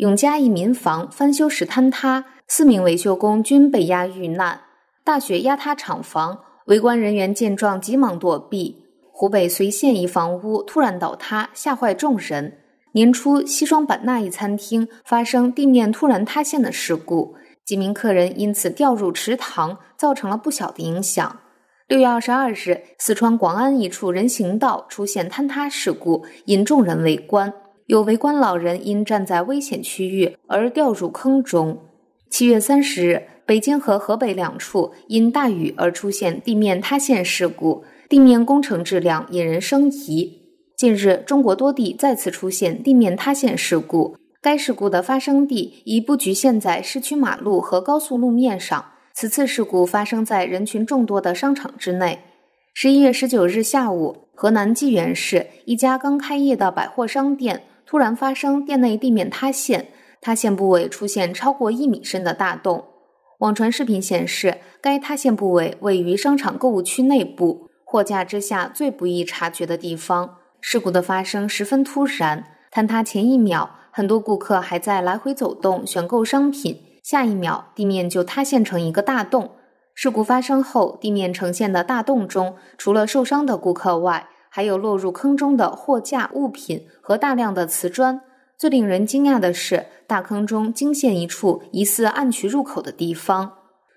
永嘉一民房翻修时坍塌，四名维修工均被压遇难。大雪压塌厂房，围观人员见状急忙躲避。湖北随县一房屋突然倒塌，吓坏众人。年初，西双版纳一餐厅发生地面突然塌陷的事故，几名客人因此掉入池塘，造成了不小的影响。六月二十二日，四川广安一处人行道出现坍塌事故，引众人围观。有围观老人因站在危险区域而掉入坑中。七月三十日，北京和河北两处因大雨而出现地面塌陷事故，地面工程质量引人生疑。近日，中国多地再次出现地面塌陷事故，该事故的发生地已不局限在市区马路和高速路面上。此次事故发生在人群众多的商场之内。十一月十九日下午，河南济源市一家刚开业的百货商店。突然发生店内地面塌陷，塌陷部位出现超过一米深的大洞。网传视频显示，该塌陷部位位于商场购物区内部货架之下最不易察觉的地方。事故的发生十分突然，坍塌前一秒，很多顾客还在来回走动选购商品，下一秒地面就塌陷成一个大洞。事故发生后，地面呈现的大洞中，除了受伤的顾客外，还有落入坑中的货架、物品和大量的瓷砖。最令人惊讶的是，大坑中惊现一处疑似暗渠入口的地方。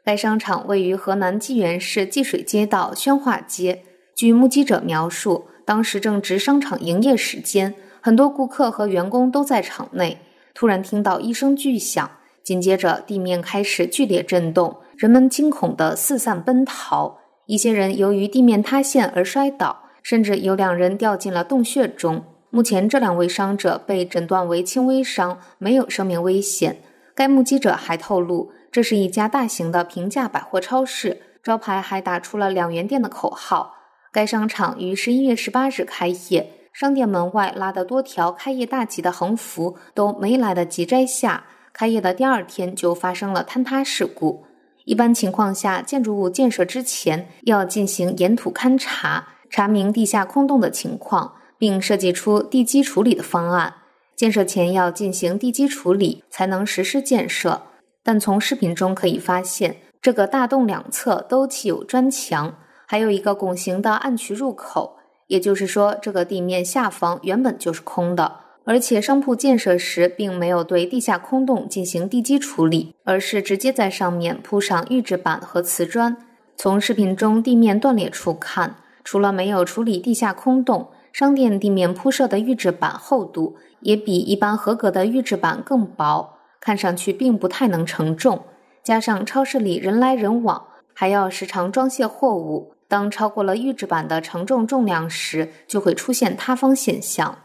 该商场位于河南济源市济水街道宣化街。据目击者描述，当时正值商场营业时间，很多顾客和员工都在场内。突然听到一声巨响，紧接着地面开始剧烈震动，人们惊恐地四散奔逃，一些人由于地面塌陷而摔倒。甚至有两人掉进了洞穴中。目前，这两位伤者被诊断为轻微伤，没有生命危险。该目击者还透露，这是一家大型的平价百货超市，招牌还打出了“两元店”的口号。该商场于十一月十八日开业，商店门外拉的多条开业大吉的横幅都没来得及摘下。开业的第二天就发生了坍塌事故。一般情况下，建筑物建设之前要进行岩土勘察。查明地下空洞的情况，并设计出地基处理的方案。建设前要进行地基处理，才能实施建设。但从视频中可以发现，这个大洞两侧都砌有砖墙，还有一个拱形的暗渠入口。也就是说，这个地面下方原本就是空的。而且商铺建设时并没有对地下空洞进行地基处理，而是直接在上面铺上预制板和瓷砖。从视频中地面断裂处看。除了没有处理地下空洞，商店地面铺设的预制板厚度也比一般合格的预制板更薄，看上去并不太能承重。加上超市里人来人往，还要时常装卸货物，当超过了预制板的承重重量时，就会出现塌方现象。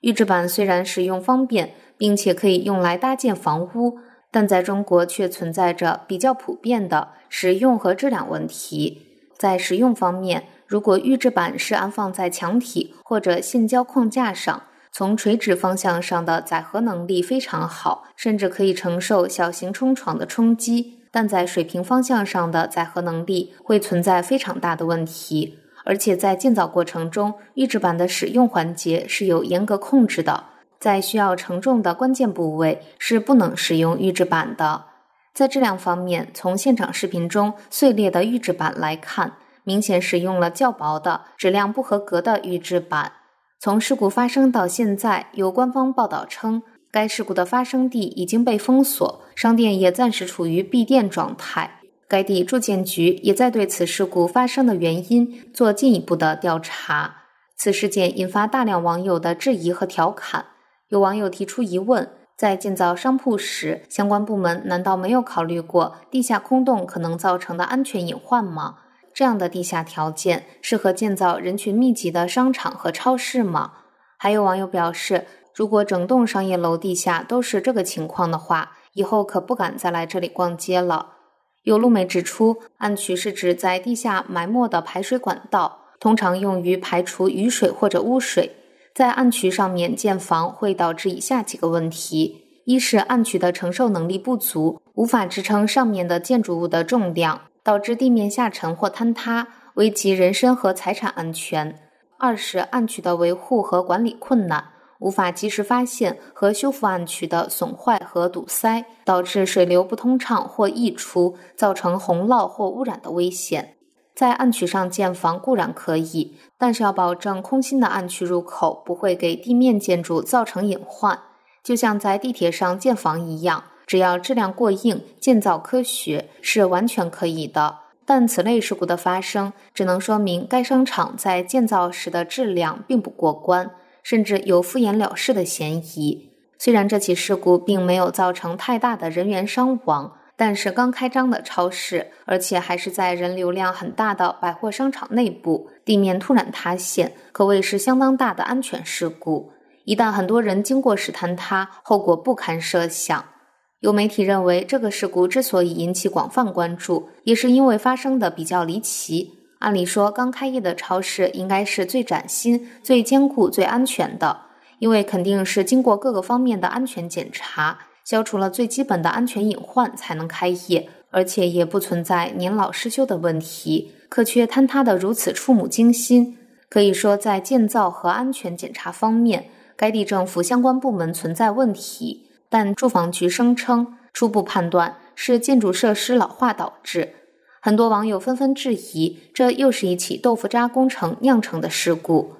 预制板虽然使用方便，并且可以用来搭建房屋，但在中国却存在着比较普遍的使用和质量问题。在使用方面，如果预制板是安放在墙体或者现浇框架上，从垂直方向上的载荷能力非常好，甚至可以承受小型冲床的冲击；但在水平方向上的载荷能力会存在非常大的问题。而且在建造过程中，预制板的使用环节是有严格控制的，在需要承重的关键部位是不能使用预制板的。在质量方面，从现场视频中碎裂的预制板来看。明显使用了较薄的质量不合格的预制板。从事故发生到现在，有官方报道称，该事故的发生地已经被封锁，商店也暂时处于闭店状态。该地住建局也在对此事故发生的原因做进一步的调查。此事件引发大量网友的质疑和调侃，有网友提出疑问：在建造商铺时，相关部门难道没有考虑过地下空洞可能造成的安全隐患吗？这样的地下条件适合建造人群密集的商场和超市吗？还有网友表示，如果整栋商业楼地下都是这个情况的话，以后可不敢再来这里逛街了。有路美指出，暗渠是指在地下埋没的排水管道，通常用于排除雨水或者污水。在暗渠上面建房会导致以下几个问题：一是暗渠的承受能力不足，无法支撑上面的建筑物的重量。导致地面下沉或坍塌，危及人身和财产安全。二是暗渠的维护和管理困难，无法及时发现和修复暗渠的损坏和堵塞，导致水流不通畅或溢出，造成洪涝或污染的危险。在暗渠上建房固然可以，但是要保证空心的暗渠入口不会给地面建筑造成隐患，就像在地铁上建房一样。只要质量过硬、建造科学是完全可以的，但此类事故的发生只能说明该商场在建造时的质量并不过关，甚至有敷衍了事的嫌疑。虽然这起事故并没有造成太大的人员伤亡，但是刚开张的超市，而且还是在人流量很大的百货商场内部，地面突然塌陷，可谓是相当大的安全事故。一旦很多人经过时坍塌，后果不堪设想。有媒体认为，这个事故之所以引起广泛关注，也是因为发生的比较离奇。按理说，刚开业的超市应该是最崭新、最坚固、最安全的，因为肯定是经过各个方面的安全检查，消除了最基本的安全隐患才能开业，而且也不存在年老失修的问题，可却坍塌的如此触目惊心。可以说，在建造和安全检查方面，该地方政府相关部门存在问题。但住房局声称，初步判断是建筑设施老化导致。很多网友纷纷质疑，这又是一起豆腐渣工程酿成的事故。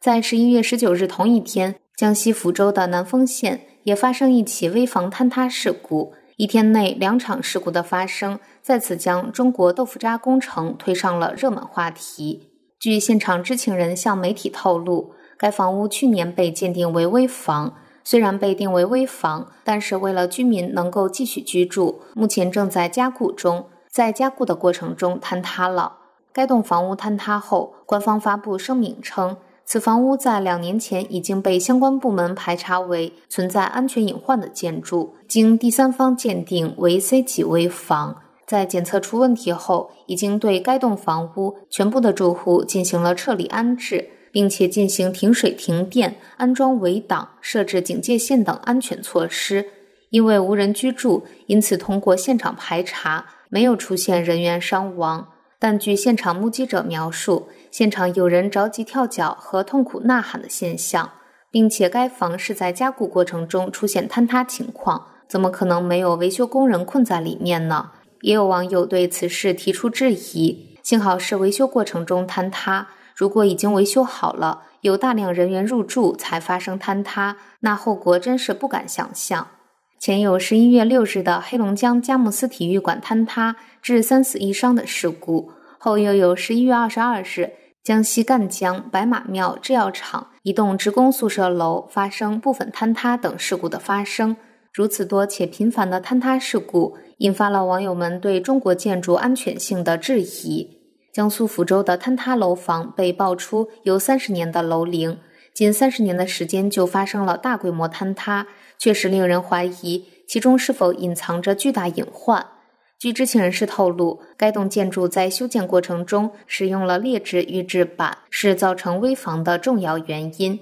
在十一月十九日同一天，江西抚州的南丰县也发生一起危房坍塌事故。一天内两场事故的发生，再次将中国豆腐渣工程推上了热门话题。据现场知情人向媒体透露，该房屋去年被鉴定为危房。虽然被定为危房，但是为了居民能够继续居住，目前正在加固中。在加固的过程中坍塌了。该栋房屋坍塌后，官方发布声明称，此房屋在两年前已经被相关部门排查为存在安全隐患的建筑，经第三方鉴定为 C 级危房。在检测出问题后，已经对该栋房屋全部的住户进行了撤离安置。并且进行停水、停电、安装围挡、设置警戒线等安全措施。因为无人居住，因此通过现场排查没有出现人员伤亡。但据现场目击者描述，现场有人着急跳脚和痛苦呐喊的现象，并且该房是在加固过程中出现坍塌情况，怎么可能没有维修工人困在里面呢？也有网友对此事提出质疑。幸好是维修过程中坍塌。如果已经维修好了，有大量人员入住才发生坍塌，那后果真是不敢想象。前有十一月六日的黑龙江佳木斯体育馆坍塌，致三死一伤的事故，后又有十一月二十二日江西赣江白马庙制药厂一栋职工宿舍楼发生部分坍塌等事故的发生。如此多且频繁的坍塌事故，引发了网友们对中国建筑安全性的质疑。江苏福州的坍塌楼房被爆出有三十年的楼龄，仅三十年的时间就发生了大规模坍塌，确实令人怀疑其中是否隐藏着巨大隐患。据知情人士透露，该栋建筑在修建过程中使用了劣质预制板，是造成危房的重要原因。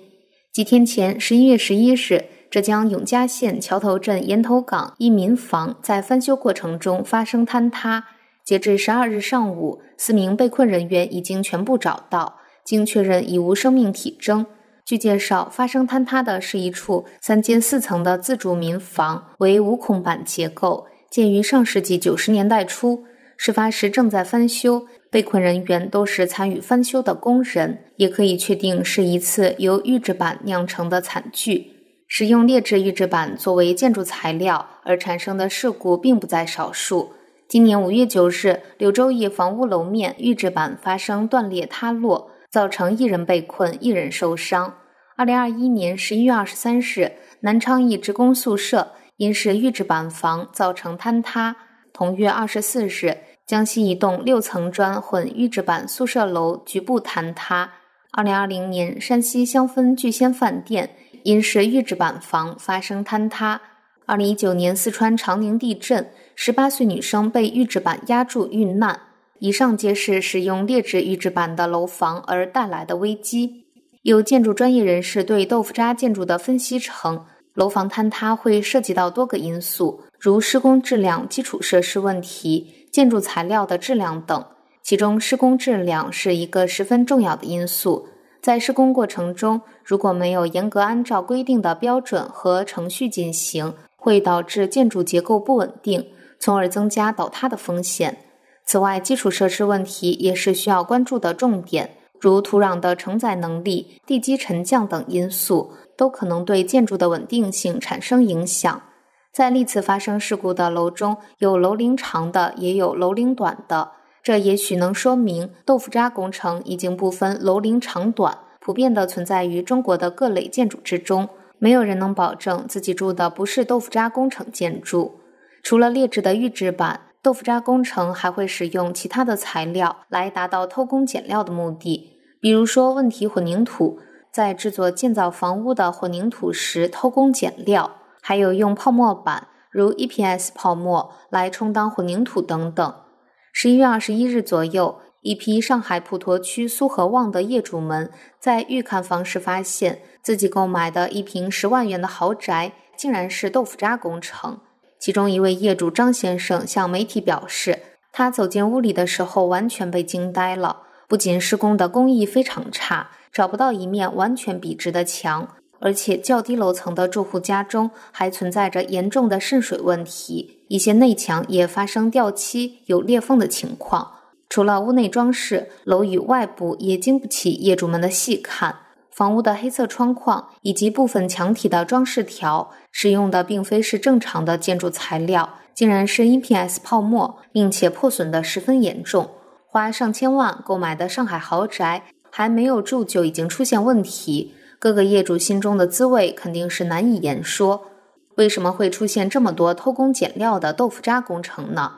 几天前，十一月十一日，浙江永嘉县桥头镇岩头港一民房在翻修过程中发生坍塌。截至十二日上午，四名被困人员已经全部找到，经确认已无生命体征。据介绍，发生坍塌的是一处三间四层的自主民房，为五孔板结构，建于上世纪九十年代初。事发时正在翻修，被困人员都是参与翻修的工人，也可以确定是一次由预制板酿成的惨剧。使用劣质预制板作为建筑材料而产生的事故，并不在少数。今年五月九日，柳州一房屋楼面预制板发生断裂塌落，造成一人被困、一人受伤。二零二一年十一月二十三日，南昌一职工宿舍因是预制板房造成坍塌。同月二十四日，江西一栋六层砖混预制板宿舍楼局部坍塌。二零二零年，山西襄汾聚仙饭店因是预制板房发生坍塌。二零一九年，四川长宁地震。十八岁女生被预制板压住遇难。以上皆是使用劣质预制板的楼房而带来的危机。有建筑专业人士对豆腐渣建筑的分析称，楼房坍塌会涉及到多个因素，如施工质量、基础设施问题、建筑材料的质量等。其中，施工质量是一个十分重要的因素。在施工过程中，如果没有严格按照规定的标准和程序进行，会导致建筑结构不稳定。从而增加倒塌的风险。此外，基础设施问题也是需要关注的重点，如土壤的承载能力、地基沉降等因素，都可能对建筑的稳定性产生影响。在历次发生事故的楼中，有楼龄长的，也有楼龄短的。这也许能说明豆腐渣工程已经不分楼龄长短，普遍的存在于中国的各类建筑之中。没有人能保证自己住的不是豆腐渣工程建筑。除了劣质的预制板，豆腐渣工程还会使用其他的材料来达到偷工减料的目的。比如说，问题混凝土在制作建造房屋的混凝土时偷工减料，还有用泡沫板，如 EPS 泡沫来充当混凝土等等。十一月二十一日左右，一批上海普陀区苏河望的业主们在预看房时发现自己购买的一平十万元的豪宅，竟然是豆腐渣工程。其中一位业主张先生向媒体表示，他走进屋里的时候完全被惊呆了。不仅施工的工艺非常差，找不到一面完全笔直的墙，而且较低楼层的住户家中还存在着严重的渗水问题，一些内墙也发生掉漆、有裂缝的情况。除了屋内装饰，楼宇外部也经不起业主们的细看。房屋的黑色窗框以及部分墙体的装饰条使用的并非是正常的建筑材料，竟然是 EPS 泡沫，并且破损的十分严重。花上千万购买的上海豪宅还没有住就已经出现问题，各个业主心中的滋味肯定是难以言说。为什么会出现这么多偷工减料的豆腐渣工程呢？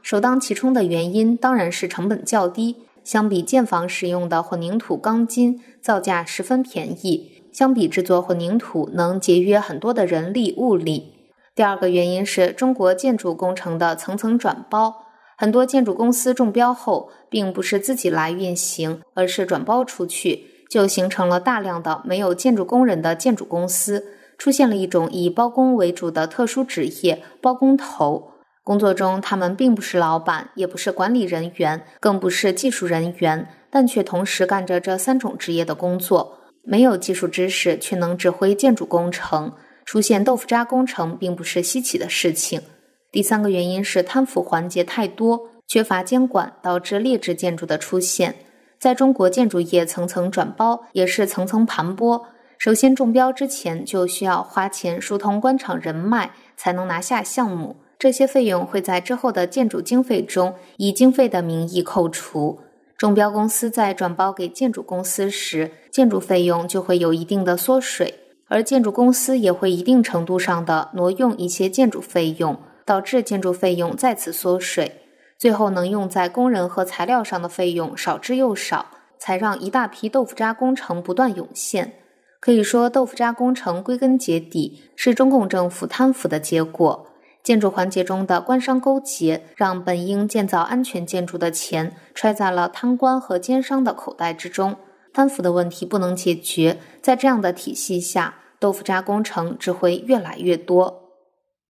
首当其冲的原因当然是成本较低。相比建房使用的混凝土钢筋，造价十分便宜；相比制作混凝土，能节约很多的人力物力。第二个原因是中国建筑工程的层层转包，很多建筑公司中标后，并不是自己来运行，而是转包出去，就形成了大量的没有建筑工人的建筑公司，出现了一种以包工为主的特殊职业——包工头。工作中，他们并不是老板，也不是管理人员，更不是技术人员，但却同时干着这三种职业的工作。没有技术知识，却能指挥建筑工程，出现豆腐渣工程并不是稀奇的事情。第三个原因是贪腐环节太多，缺乏监管，导致劣质建筑的出现。在中国建筑业，层层转包也是层层盘剥。首先中标之前，就需要花钱疏通官场人脉，才能拿下项目。这些费用会在之后的建筑经费中以经费的名义扣除。中标公司在转包给建筑公司时，建筑费用就会有一定的缩水，而建筑公司也会一定程度上的挪用一些建筑费用，导致建筑费用再次缩水。最后，能用在工人和材料上的费用少之又少，才让一大批豆腐渣工程不断涌现。可以说，豆腐渣工程归根结底是中共政府贪腐的结果。建筑环节中的官商勾结，让本应建造安全建筑的钱揣在了贪官和奸商的口袋之中。贪腐的问题不能解决，在这样的体系下，豆腐渣工程只会越来越多。